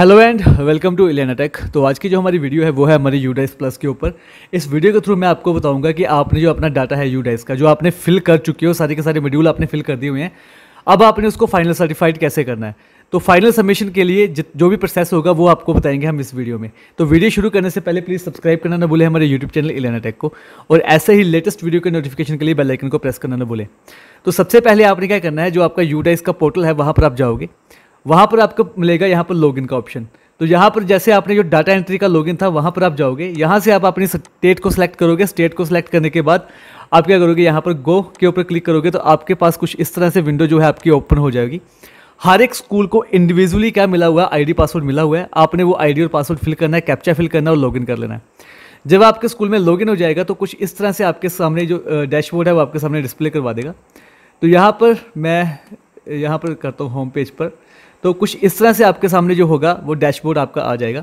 hello and welcome to Elena tech तो आज की जो हमारी वीडियो है वो है हमारी यूडाइस प्लस के ऊपर इस वीडियो के थ्रू मैं आपको बताऊंगा कि आपने जो अपना डाटा है यूडाइस का जो आपने फिल कर चुके हो सारे के सारे मॉड्यूल आपने फिल कर दिए हुए हैं अब आपने उसको फाइनल सर्टिफाइड कैसे करना है तो फाइनल सबमिशन के लिए जो भी प्रोसेस होगा वो आपको बताएंगे हम इस वीडियो में तो वीडियो शुरू करने से पहले प्लीज़ सब्सक्राइब करना ना भूलें हमारे यूट्यूब चैनल इलेना टेक को और ऐसे ही लेटेस्ट वीडियो के नोटिफिकेशन के लिए बेल आइकन को प्रेस करना ना भूलें तो सबसे पहले आपने क्या करना है जो आपका यूडाइस का पोर्टल है वहाँ पर आप जाओगे वहाँ पर आपको मिलेगा यहाँ पर लॉगिन का ऑप्शन तो यहाँ पर जैसे आपने जो डाटा एंट्री का लॉगिन था वहाँ पर आप जाओगे यहाँ से आप अपनी स्टेट को सिलेक्ट करोगे स्टेट को सिलेक्ट करने के बाद आप क्या करोगे यहाँ पर गो के ऊपर क्लिक करोगे तो आपके पास कुछ इस तरह से विंडो जो है आपकी ओपन हो जाएगी हर एक स्कूल को इंडिविजुअली क्या मिला हुआ है आईडी पासवर्ड मिला हुआ है आपने वो आईडी और पासवर्ड फिल करना है कैप्चा फिल करना है और लॉगिन कर लेना है जब आपके स्कूल में लॉगिन हो जाएगा तो कुछ इस तरह से आपके सामने जो डैशबोर्ड है वो आपके सामने डिस्प्ले करवा देगा तो यहाँ पर मैं यहाँ पर करता हूँ होम पेज पर तो कुछ इस तरह से आपके सामने जो होगा वो डैशबोर्ड आपका आ जाएगा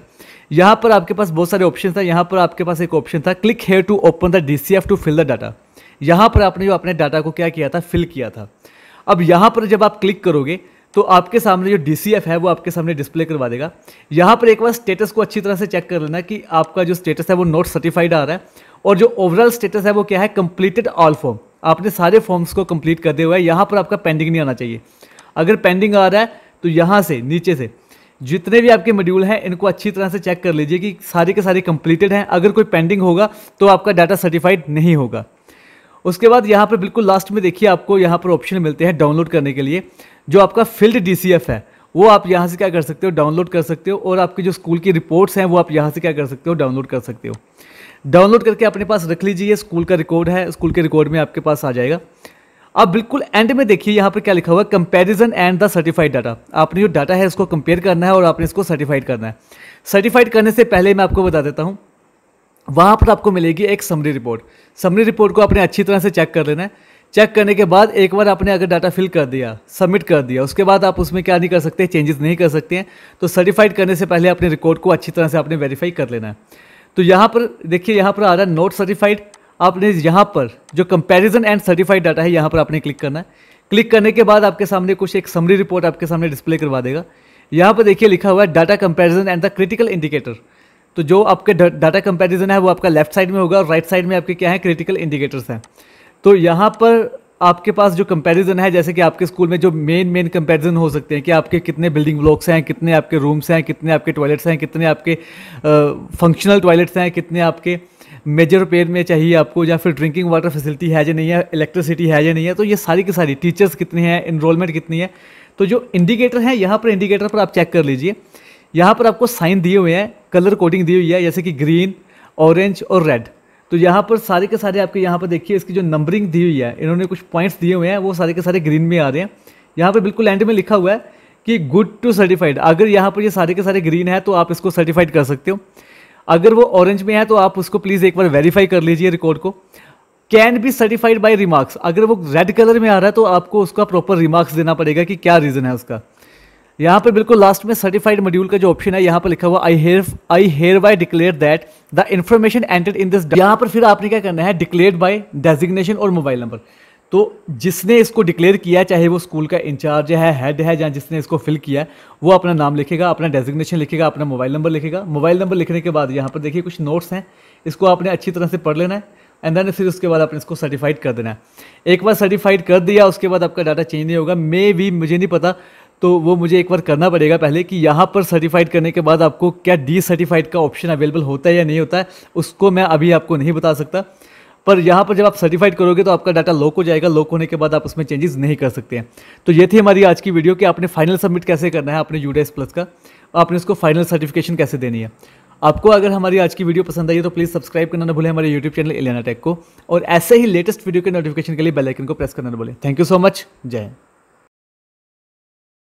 यहाँ पर आपके पास बहुत सारे ऑप्शन था यहाँ पर आपके पास एक ऑप्शन था click here to open the D to fill the data यहाँ पर आपने जो अपने डाटा को क्या किया था फिल किया था अब यहाँ पर जब आप क्लिक करोगे तो आपके सामने जो डी है वो आपके सामने डिस्प्ले करवा देगा यहाँ पर एक बार स्टेटस को अच्छी तरह से चेक कर लेना कि आपका जो स्टेटस है वो नॉट सर्टिफाइड आ रहा है और जो ओवरऑल स्टेटस है वो क्या है कंप्लीटेड ऑल फॉर्म आपने सारे फॉर्म्स को कंप्लीट कर दिया हुआ है यहाँ पर आपका पेंडिंग नहीं आना चाहिए अगर पेंडिंग आ रहा है तो यहाँ से नीचे से जितने भी आपके मॉड्यूल हैं इनको अच्छी तरह से चेक कर लीजिए कि सारे के सारे कंप्लीटेड हैं अगर कोई पेंडिंग होगा तो आपका डाटा सर्टिफाइड नहीं होगा उसके बाद यहाँ पर बिल्कुल लास्ट में देखिए आपको यहाँ पर ऑप्शन मिलते हैं डाउनलोड करने के लिए जो आपका फील्ड डी है वो आप यहाँ से क्या कर सकते हो डाउनलोड कर सकते हो और आपकी जो स्कूल की रिपोर्ट्स हैं वो आप यहाँ से क्या कर सकते हो डाउनलोड कर सकते हो डाउनलोड करके अपने पास रख लीजिए स्कूल का रिकॉर्ड है स्कूल के रिकॉर्ड में आपके पास आ जाएगा अब बिल्कुल एंड में देखिए यहाँ पर क्या लिखा हुआ है comparison and the certified data आपने जो डाटा है उसको कंपेयर करना है और आपने इसको सर्टिफाइड करना है सर्टिफाइड करने से पहले मैं आपको बता देता हूँ वहाँ पर आपको मिलेगी एक समरी रिपोर्ट समरी रिपोर्ट को आपने अच्छी तरह से चेक कर लेना है चेक करने के बाद एक बार आपने अगर डाटा फिल कर दिया सबमिट कर दिया उसके बाद आप उसमें क्या नहीं कर सकते चेंजेस नहीं कर सकते हैं तो सर्टिफाइड करने से पहले अपने रिकॉर्ड को अच्छी तरह से आपने वेरीफाई कर लेना है तो यहाँ पर देखिए यहाँ पर आ रहा है नोट सर्टिफाइड आपने यहाँ पर जो कंपैरिजन एंड सर्टिफाइड डाटा है यहाँ पर आपने क्लिक करना है क्लिक करने के बाद आपके सामने कुछ एक समरी रिपोर्ट आपके सामने डिस्प्ले करवा देगा यहाँ पर देखिए लिखा हुआ है data comparison and the critical indicator तो जो आपके डाटा कंपैरिजन है वो आपका लेफ्ट साइड में होगा और राइट साइड में आपके क्या है क्रिटिकल इंडिकेटर्स हैं तो यहाँ पर आपके पास जो कंपैरिजन है जैसे कि आपके स्कूल में जो मेन मेन कंपैरिजन हो सकते हैं कि आपके कितने बिल्डिंग ब्लॉक्स हैं कितने आपके रूम्स हैं कितने आपके टॉयलेट्स हैं कितने आपके फंक्शनल टॉयलेट्स हैं कितने आपके uh, मेजर पेड में चाहिए आपको या फिर ड्रिंकिंग वाटर फैसिलिटी है या नहीं है इलेक्ट्रिसिटी है या नहीं है तो ये सारी की सारी टीचर्स कितने हैं इनरोलमेंट कितनी है तो जो इंडिकेटर हैं यहाँ पर इंडिकेटर पर आप चेक कर लीजिए यहाँ पर आपको साइन दिए हुए हैं कलर कोडिंग दी हुई है जैसे कि ग्रीन ऑरेंज और रेड तो यहाँ पर सारे के सारे आपके यहाँ पर देखिए इसकी जो नंबरिंग दी हुई है इन्होंने कुछ पॉइंट्स दिए हुए हैं वो सारे के सारे ग्रीन में आ रहे हैं यहाँ पर बिल्कुल एंड में लिखा हुआ है कि गुड टू सर्टिफाइड अगर यहाँ पर ये यह सारे के सारे ग्रीन है तो आप इसको सर्टिफाइड कर सकते हो अगर वो ऑरेंज में है तो आप उसको प्लीज़ एक बार वेरीफाई कर लीजिए रिकॉर्ड को can be certified by remarks अगर वो रेड कलर में आ रहा है तो आपको उसका प्रॉपर रिमार्क्स देना पड़ेगा कि क्या रीज़न है उसका यहाँ पर बिल्कुल लास्ट में सर्टिफाइड मॉड्यूल का जो ऑप्शन है यहाँ पर लिखा हुआ I here I hereby declare that the information entered in this यहाँ पर फिर आपने क्या करना है डिक्लेयर बाई डेजिग्नेशन और मोबाइल नंबर तो जिसने इसको डिक्लेयर किया चाहे वो स्कूल का इंचार्ज है हेड है या जिसने इसको फिल किया है वो अपना नाम लिखेगा अपना डेजिग्नेशन लिखेगा अपना मोबाइल नंबर लिखेगा मोबाइल नंबर लिखने के बाद यहाँ पर देखिए कुछ नोट्स हैं इसको आपने अच्छी तरह से पढ़ लेना है एंड देन फिर उसके बाद आपने इसको सर्टिफाइड कर देना है एक बार सर्टिफाइड कर दिया उसके बाद आपका डाटा चेंज नहीं होगा मे भी मुझे नहीं पता तो वो मुझे एक बार करना पड़ेगा पहले कि यहाँ पर सर्टिफाइड करने के बाद आपको क्या डी सर्टिफाइड का ऑप्शन अवेलेबल होता है या नहीं होता है उसको मैं अभी आपको नहीं बता सकता पर यहाँ पर जब आप सर्टिफाइड करोगे तो आपका डाटा लॉक हो जाएगा लॉक होने के बाद आप उसमें चेंजेस नहीं कर सकते हैं तो ये थी हमारी आज की वीडियो कि आपने फाइनल सबमिट कैसे करना है अपने यूडेस प्लस का आपने उसको फाइनल सर्टिफिकेशन कैसे देनी है आपको अगर हमारी आज की वीडियो पसंद आई है तो प्लीज़ सब्सक्राइब करना ना भूलें हमारे यूट्यूब चैनल एलियाना टेक को और ऐसे ही लेटेस्ट वीडियो के नोटिफिकेशन के लिए बेल आइकन को प्रेस करना ना भूलें थैंक यू सो मच जय हिंद